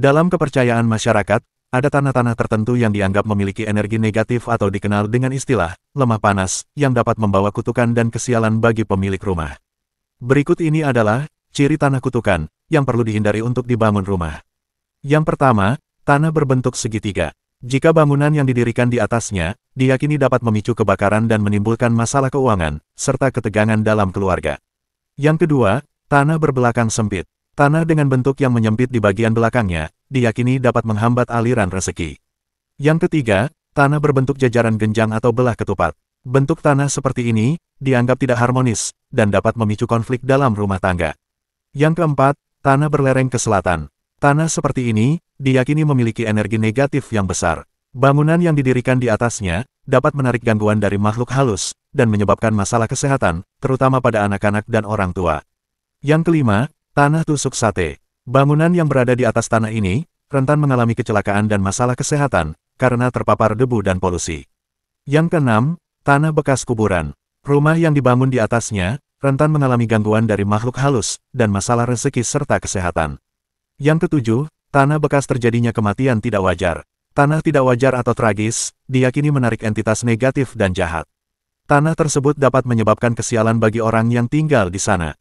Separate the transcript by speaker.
Speaker 1: Dalam kepercayaan masyarakat, ada tanah-tanah tertentu yang dianggap memiliki energi negatif atau dikenal dengan istilah lemah panas yang dapat membawa kutukan dan kesialan bagi pemilik rumah. Berikut ini adalah ciri tanah kutukan yang perlu dihindari untuk dibangun rumah. Yang pertama, tanah berbentuk segitiga. Jika bangunan yang didirikan di atasnya, diyakini dapat memicu kebakaran dan menimbulkan masalah keuangan, serta ketegangan dalam keluarga. Yang kedua, tanah berbelakang sempit. Tanah dengan bentuk yang menyempit di bagian belakangnya, diyakini dapat menghambat aliran rezeki. Yang ketiga, tanah berbentuk jajaran genjang atau belah ketupat. Bentuk tanah seperti ini, dianggap tidak harmonis, dan dapat memicu konflik dalam rumah tangga. Yang keempat, tanah berlereng ke selatan. Tanah seperti ini, diyakini memiliki energi negatif yang besar. Bangunan yang didirikan di atasnya, dapat menarik gangguan dari makhluk halus, dan menyebabkan masalah kesehatan, terutama pada anak-anak dan orang tua. Yang kelima, Tanah tusuk sate. Bangunan yang berada di atas tanah ini, rentan mengalami kecelakaan dan masalah kesehatan, karena terpapar debu dan polusi. Yang keenam, tanah bekas kuburan. Rumah yang dibangun di atasnya, rentan mengalami gangguan dari makhluk halus, dan masalah rezeki serta kesehatan. Yang ketujuh, tanah bekas terjadinya kematian tidak wajar. Tanah tidak wajar atau tragis, diyakini menarik entitas negatif dan jahat. Tanah tersebut dapat menyebabkan kesialan bagi orang yang tinggal di sana.